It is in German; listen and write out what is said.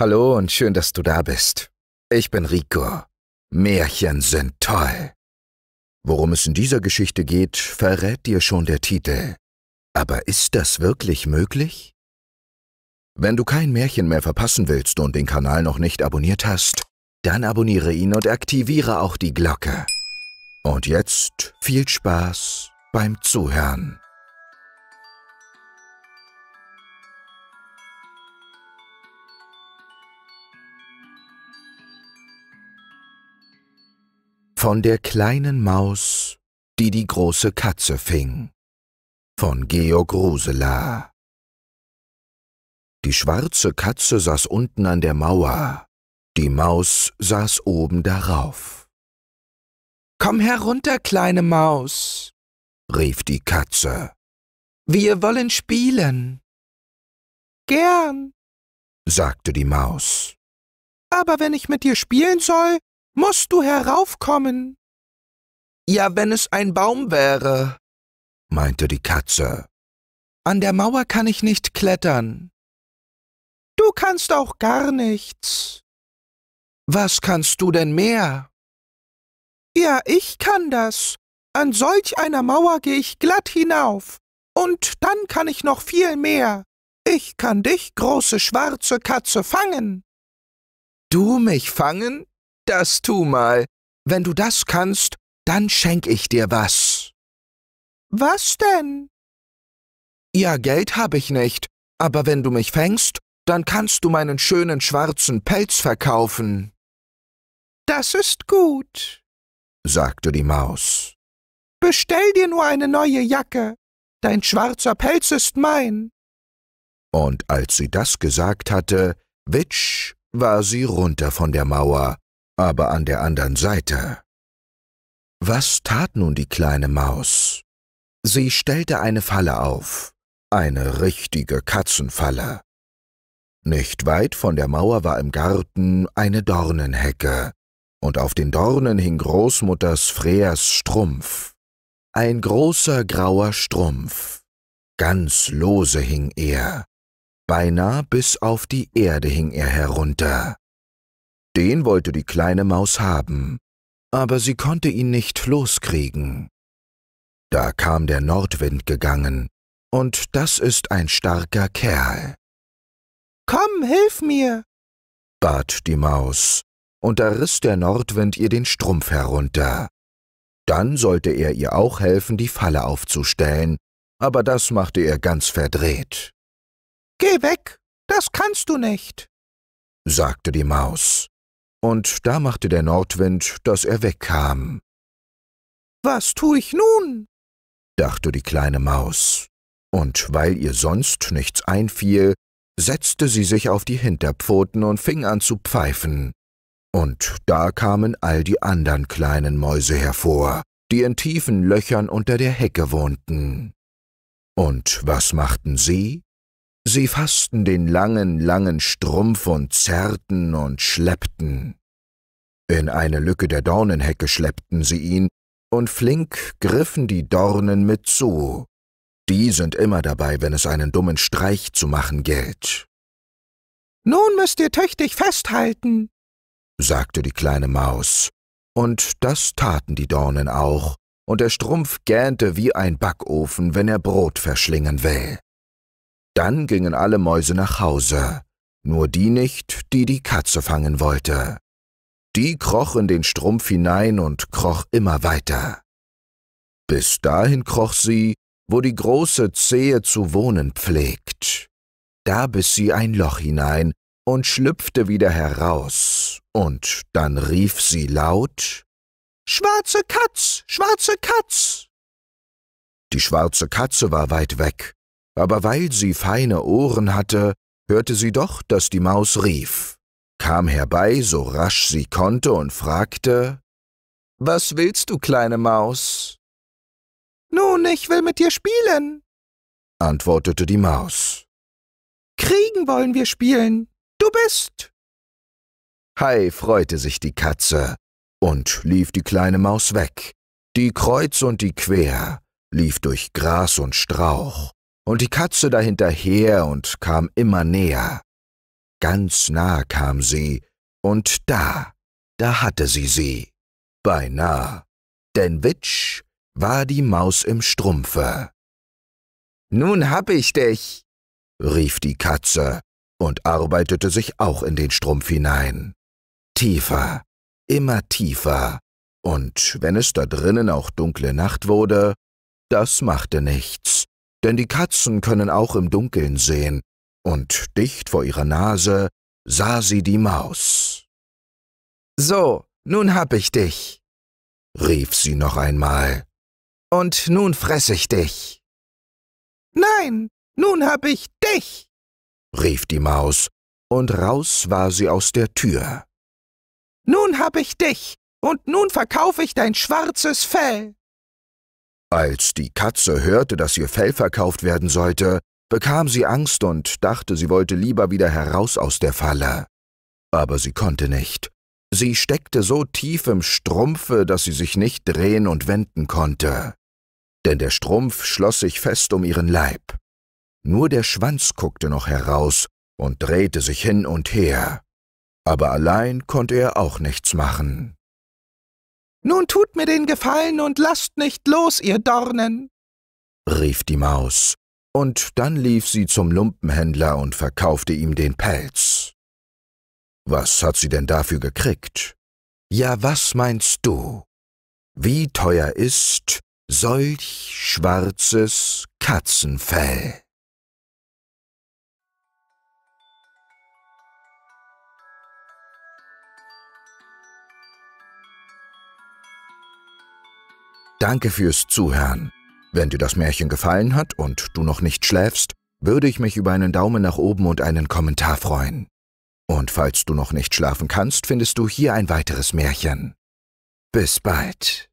Hallo und schön, dass du da bist. Ich bin Rico. Märchen sind toll. Worum es in dieser Geschichte geht, verrät dir schon der Titel. Aber ist das wirklich möglich? Wenn du kein Märchen mehr verpassen willst und den Kanal noch nicht abonniert hast, dann abonniere ihn und aktiviere auch die Glocke. Und jetzt viel Spaß beim Zuhören. Von der kleinen Maus, die die große Katze fing. Von Georg Rusela. Die schwarze Katze saß unten an der Mauer, die Maus saß oben darauf. Komm herunter, kleine Maus, rief die Katze. Wir wollen spielen. Gern, sagte die Maus. Aber wenn ich mit dir spielen soll, Musst du heraufkommen? Ja, wenn es ein Baum wäre, meinte die Katze. An der Mauer kann ich nicht klettern. Du kannst auch gar nichts. Was kannst du denn mehr? Ja, ich kann das. An solch einer Mauer gehe ich glatt hinauf. Und dann kann ich noch viel mehr. Ich kann dich, große schwarze Katze, fangen. Du mich fangen? das tu mal. Wenn du das kannst, dann schenk ich dir was. Was denn? Ja, Geld habe ich nicht, aber wenn du mich fängst, dann kannst du meinen schönen schwarzen Pelz verkaufen. Das ist gut, sagte die Maus. Bestell dir nur eine neue Jacke. Dein schwarzer Pelz ist mein. Und als sie das gesagt hatte, witsch, war sie runter von der Mauer aber an der anderen Seite. Was tat nun die kleine Maus? Sie stellte eine Falle auf, eine richtige Katzenfalle. Nicht weit von der Mauer war im Garten eine Dornenhecke, und auf den Dornen hing Großmutters Freas Strumpf. Ein großer grauer Strumpf. Ganz lose hing er. Beinahe bis auf die Erde hing er herunter. Den wollte die kleine Maus haben, aber sie konnte ihn nicht loskriegen. Da kam der Nordwind gegangen, und das ist ein starker Kerl. Komm, hilf mir, bat die Maus, und da riss der Nordwind ihr den Strumpf herunter. Dann sollte er ihr auch helfen, die Falle aufzustellen, aber das machte er ganz verdreht. Geh weg, das kannst du nicht, sagte die Maus und da machte der Nordwind, daß er wegkam. Was tue ich nun? dachte die kleine Maus, und weil ihr sonst nichts einfiel, setzte sie sich auf die Hinterpfoten und fing an zu pfeifen. Und da kamen all die anderen kleinen Mäuse hervor, die in tiefen Löchern unter der Hecke wohnten. Und was machten sie? Sie fassten den langen, langen Strumpf und zerrten und schleppten. In eine Lücke der Dornenhecke schleppten sie ihn, und flink griffen die Dornen mit zu. Die sind immer dabei, wenn es einen dummen Streich zu machen gilt. Nun müsst ihr tüchtig festhalten, sagte die kleine Maus. Und das taten die Dornen auch, und der Strumpf gähnte wie ein Backofen, wenn er Brot verschlingen will. Dann gingen alle Mäuse nach Hause, nur die nicht, die die Katze fangen wollte. Die kroch in den Strumpf hinein und kroch immer weiter. Bis dahin kroch sie, wo die große Zehe zu wohnen pflegt. Da biss sie ein Loch hinein und schlüpfte wieder heraus, und dann rief sie laut Schwarze Katz, schwarze Katz. Die schwarze Katze war weit weg, aber weil sie feine Ohren hatte, hörte sie doch, dass die Maus rief, kam herbei, so rasch sie konnte, und fragte Was willst du, kleine Maus? Nun, ich will mit dir spielen, antwortete die Maus. Kriegen wollen wir spielen. Du bist. Hei freute sich die Katze und lief die kleine Maus weg, die kreuz und die quer, lief durch Gras und Strauch, und die Katze dahinterher und kam immer näher. Ganz nah kam sie, und da, da hatte sie sie. Beinahe. Denn Witsch war die Maus im Strumpfe. Nun hab ich dich, rief die Katze und arbeitete sich auch in den Strumpf hinein. Tiefer, immer tiefer, und wenn es da drinnen auch dunkle Nacht wurde, das machte nichts, denn die Katzen können auch im Dunkeln sehen, und dicht vor ihrer Nase sah sie die Maus. So, nun hab ich dich, rief sie noch einmal, und nun fress ich dich. Nein, nun hab ich dich, rief die Maus, und raus war sie aus der Tür. Nun hab ich dich, und nun verkauf ich dein schwarzes Fell. Als die Katze hörte, dass ihr Fell verkauft werden sollte, bekam sie Angst und dachte, sie wollte lieber wieder heraus aus der Falle. Aber sie konnte nicht. Sie steckte so tief im Strumpfe, dass sie sich nicht drehen und wenden konnte. Denn der Strumpf schloss sich fest um ihren Leib. Nur der Schwanz guckte noch heraus und drehte sich hin und her. Aber allein konnte er auch nichts machen. Nun tut mir den Gefallen und lasst nicht los, ihr Dornen, rief die Maus, und dann lief sie zum Lumpenhändler und verkaufte ihm den Pelz. Was hat sie denn dafür gekriegt? Ja, was meinst du? Wie teuer ist solch schwarzes Katzenfell? Danke fürs Zuhören. Wenn dir das Märchen gefallen hat und du noch nicht schläfst, würde ich mich über einen Daumen nach oben und einen Kommentar freuen. Und falls du noch nicht schlafen kannst, findest du hier ein weiteres Märchen. Bis bald.